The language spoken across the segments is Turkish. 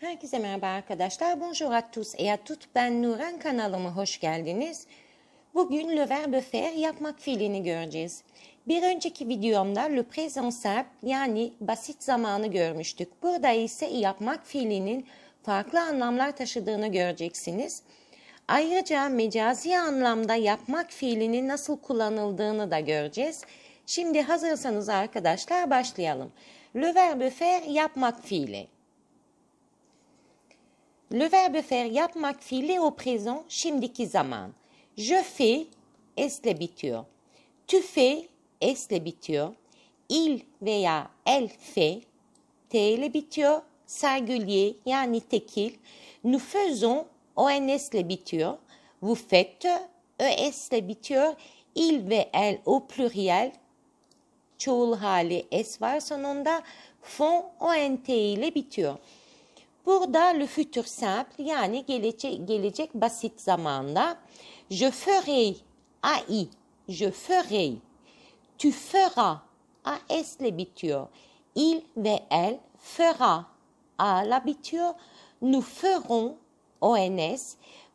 Herkese merhaba arkadaşlar. Bonjour à tous et à toutes. Ben Nuran kanalıma hoş geldiniz. Bugün le verbe faire yapmak fiilini göreceğiz. Bir önceki videomda le présent simple yani basit zamanı görmüştük. Burada ise yapmak fiilinin farklı anlamlar taşıdığını göreceksiniz. Ayrıca mecazi anlamda yapmak fiilini nasıl kullanıldığını da göreceğiz. Şimdi hazırsanız arkadaşlar başlayalım. Le verbe faire yapmak fiili. Le verbe faire yapmak fiili au présent şimdiki zaman. Je fais esle bitiyor. Tu fais esle bitiyor. Il veya elle fait t ile bitiyor. Singulier yani tekil. Nous faisons ons ile bitiyor. Vous faites e es ile bitiyor. Il ve elle au pluriel çoğul hali es var sonunda font ont ile bitiyor. Burada le futur simple yani gelecek, gelecek basit zamanda je ferai ai je ferai tu feras as ile bitiyor. Il ve elle fera a la bitiyor. Nous ferons ons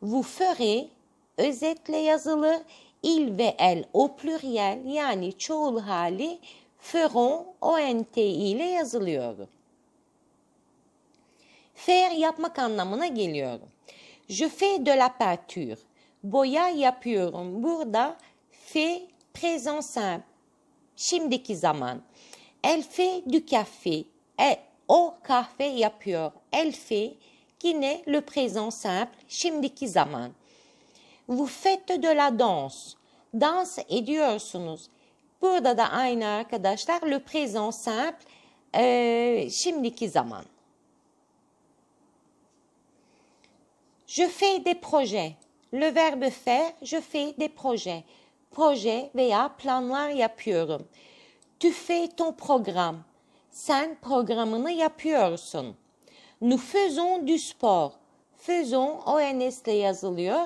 vous ferez özetle e yazılır. Il ve elle au pluriel yani çoğul hali "feront" ont ile yazılıyor. Faire yapmak anlamına geliyor. Je fais de la peinture. Boya yapıyorum. Burada fait présent simple. Şimdiki zaman. Elle fait du café. E, o kahve yapıyor. Elle fait yine le présent simple. Şimdiki zaman. Vous faites de la danse. Dans ediyorsunuz. Burada da aynı arkadaşlar le présent simple e, şimdiki zaman. Je fais des projets. Le verbe faire, je fais des projets. Projet veya planlar yapıyorum. Tu fais ton programme. Sen programını yapıyorsun. Nous faisons du sport. Faisons ONS ile yazılıyor.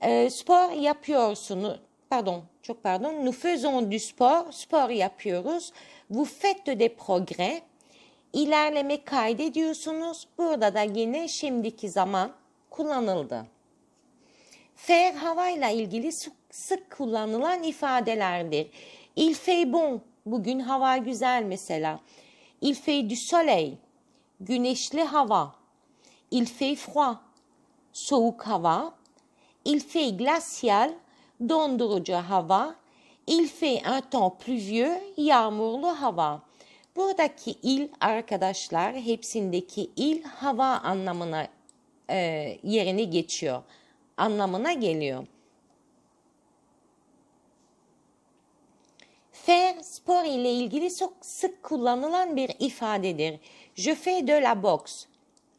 E, euh, spor yapıyorsunuz. Pardon, çok pardon. Nous faisons du sport. Spor yapıyoruz. Vous faites des progrès. İlerleme kaydediyorsunuz. Burada da yine şimdiki zaman kullanıldı. Fer havayla ilgili sık kullanılan ifadelerdir. Il fait bon, bugün hava güzel mesela. Il fait du soleil, güneşli hava. Il fait froid, soğuk hava. Il fait glacial, dondurucu hava. Il fait un temps pluvieux, yağmurlu hava. Buradaki il arkadaşlar hepsindeki il hava anlamına e, yerini geçiyor anlamına geliyor. Faire spor ile ilgili çok sık kullanılan bir ifadedir. Je fais de la boxe.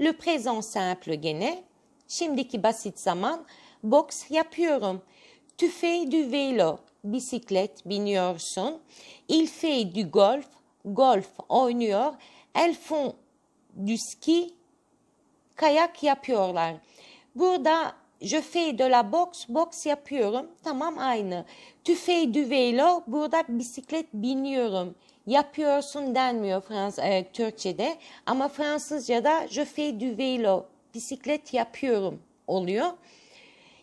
Le présent simple gene. Şimdiki basit zaman Box yapıyorum. Tu fais du vélo. Bisiklet biniyorsun. Il fait du golf. Golf oynuyor. Elles font du ski kayak yapıyorlar. Burada je fais de la box, box yapıyorum. Tamam aynı. Tu fais du vélo, burada bisiklet biniyorum. Yapıyorsun denmiyor Frans e, Türkçe'de ama Fransızca'da je fais du vélo, bisiklet yapıyorum oluyor.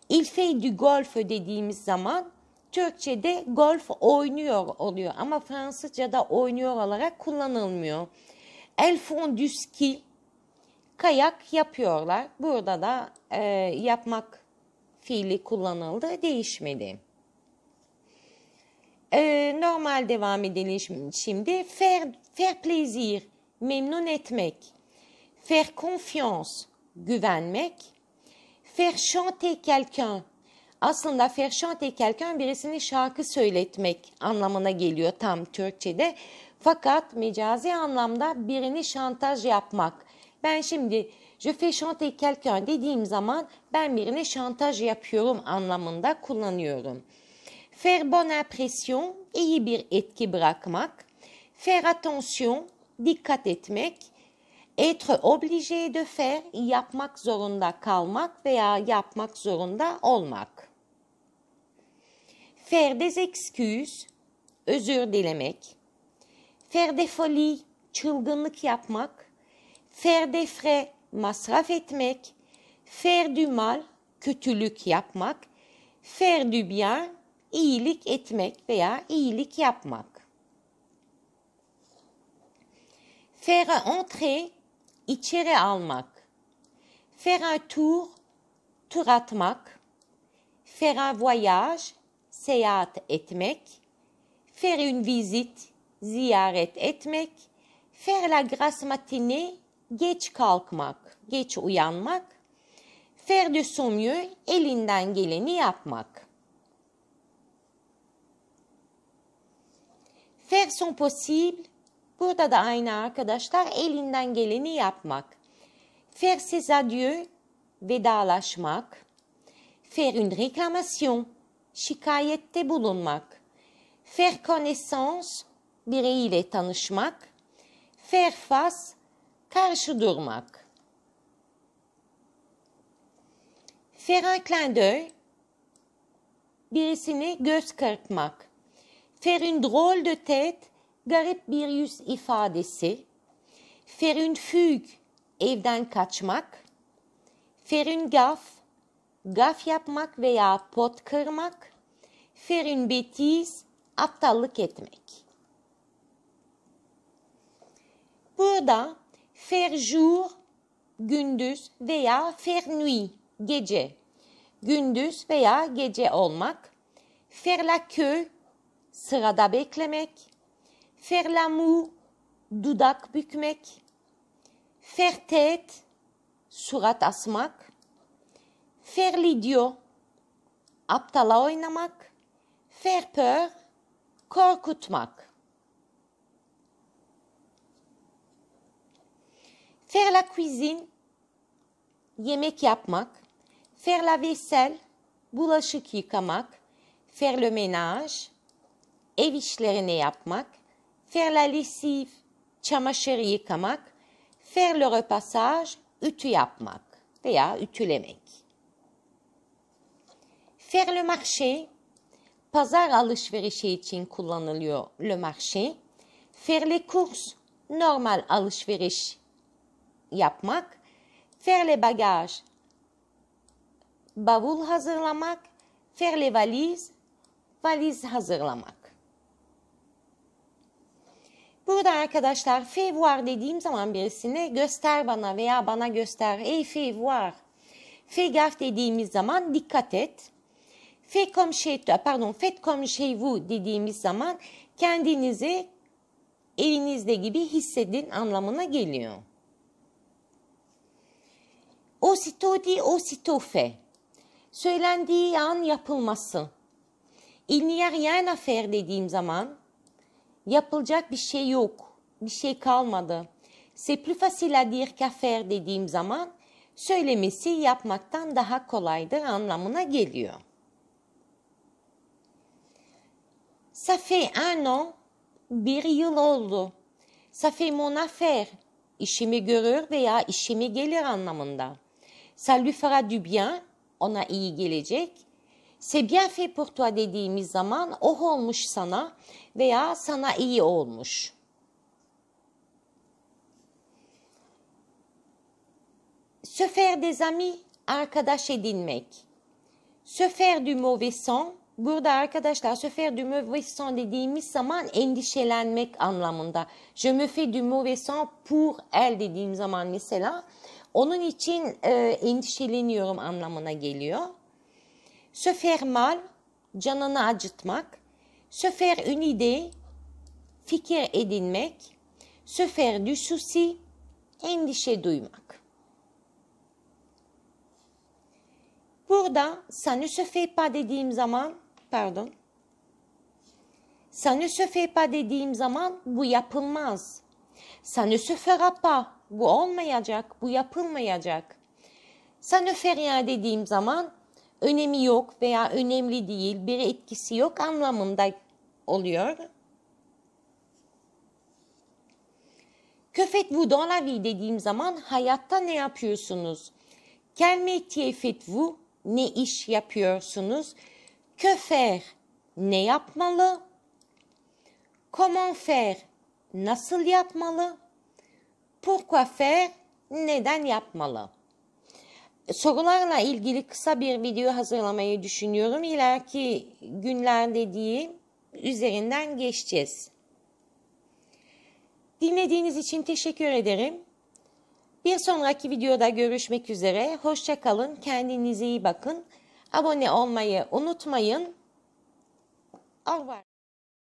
Il fait du golf dediğimiz zaman Türkçe'de golf oynuyor oluyor ama Fransızca'da oynuyor olarak kullanılmıyor. El font du ski kayak yapıyorlar. Burada da e, yapmak fiili kullanıldı, değişmedi. E, normal devam edelim şimdi. Faire, faire plaisir, memnun etmek. Faire confiance, güvenmek. Faire chanter quelqu'un, aslında faire chanter quelqu'un birisini şarkı söyletmek anlamına geliyor tam Türkçe'de. Fakat mecazi anlamda birini şantaj yapmak ben şimdi je fais chanter quelqu'un dediğim zaman ben birine şantaj yapıyorum anlamında kullanıyorum. Faire bonne impression iyi bir etki bırakmak. Faire attention dikkat etmek. Être obligé de faire yapmak zorunda kalmak veya yapmak zorunda olmak. Faire des excuses özür dilemek. Faire des folies çılgınlık yapmak faire des frais, masraf etmek, faire du mal, kötülük yapmak, faire du bien, iyilik etmek veya iyilik yapmak. Faire entrer, içeri almak. Faire un tour, tur atmak. Faire un voyage, seyahat etmek. Faire une visite, ziyaret etmek. Faire la grasse matinée, geç kalkmak, geç uyanmak, ferdi sumyu elinden geleni yapmak. Faire son possible, burada da aynı arkadaşlar, elinden geleni yapmak. Faire ses adieux, vedalaşmak. Faire une réclamation, şikayette bulunmak. Faire connaissance, biriyle tanışmak. Faire face, karşı durmak. Ferran birisini göz kırpmak. Faire une drôle de tête, garip bir yüz ifadesi. Faire une evden kaçmak. Faire gaf, gaf yapmak veya pot kırmak. Faire une aptallık etmek. Burada faire jour gündüz veya faire nuit gece gündüz veya gece olmak faire la queue sırada beklemek faire la moue dudak bükmek faire tête surat asmak faire l'idiot aptala oynamak faire peur korkutmak Faire la cuisine, yemek yapmak. Faire la vaisselle, bulaşık yıkamak. Faire le ménage, ev işlerini yapmak. Faire la lessive, çamaşır yıkamak. Faire le repassage, ütü yapmak veya ütülemek. Faire le marché, pazar alışverişi için kullanılıyor le marché. Faire les courses, normal alışveriş yapmak, faire les bagages, bavul hazırlamak, faire les valiz, valiz hazırlamak. Burada arkadaşlar favour dediğim zaman birisine göster bana veya bana göster. Ey favour. Fegaf dediğimiz zaman dikkat et. Fait comme chez toi, pardon, fait comme chez vous dediğimiz zaman kendinizi evinizde gibi hissedin anlamına geliyor. Osito di osito fe. Söylendiği an yapılması. Il n'y a rien à faire dediğim zaman yapılacak bir şey yok. Bir şey kalmadı. C'est plus facile à dire qu'à faire dediğim zaman söylemesi yapmaktan daha kolaydır anlamına geliyor. Ça fait un an, bir yıl oldu. Ça fait mon affaire, işimi görür veya işimi gelir anlamında. Ça lui fera du bien. Ona iyi gelecek. C'est bien fait pour toi dediğimiz zaman oh olmuş sana veya sana iyi olmuş. Se faire des amis, arkadaş edinmek. Se faire du mauvais sang, Burada arkadaşlar sefer du mauvais sang dediğimiz zaman endişelenmek anlamında. Je me fais du mauvais pour elle dediğim zaman mesela onun için e, endişeleniyorum anlamına geliyor. Söfer mal canını acıtmak. Söfer une idée fikir edinmek. Söfer du souci endişe duymak. Burada ça ne se fait pas dediğim zaman Pardon. Ça ne se fait pas dediğim zaman bu yapılmaz. Ça ne se fera pas. Bu olmayacak, bu yapılmayacak. Ça ne fait rien dediğim zaman önemi yok veya önemli değil, bir etkisi yok anlamında oluyor. Que faites-vous dans la vie dediğim zaman hayatta ne yapıyorsunuz? Quel métier faites-vous? Ne iş yapıyorsunuz? Que faire? Ne yapmalı? Comment faire? Nasıl yapmalı? Pourquoi faire? Neden yapmalı? Sorularla ilgili kısa bir video hazırlamayı düşünüyorum. İleriki günlerde diye üzerinden geçeceğiz. Dinlediğiniz için teşekkür ederim. Bir sonraki videoda görüşmek üzere. Hoşçakalın, kendinize iyi bakın. Abone olmayı unutmayın. Al var.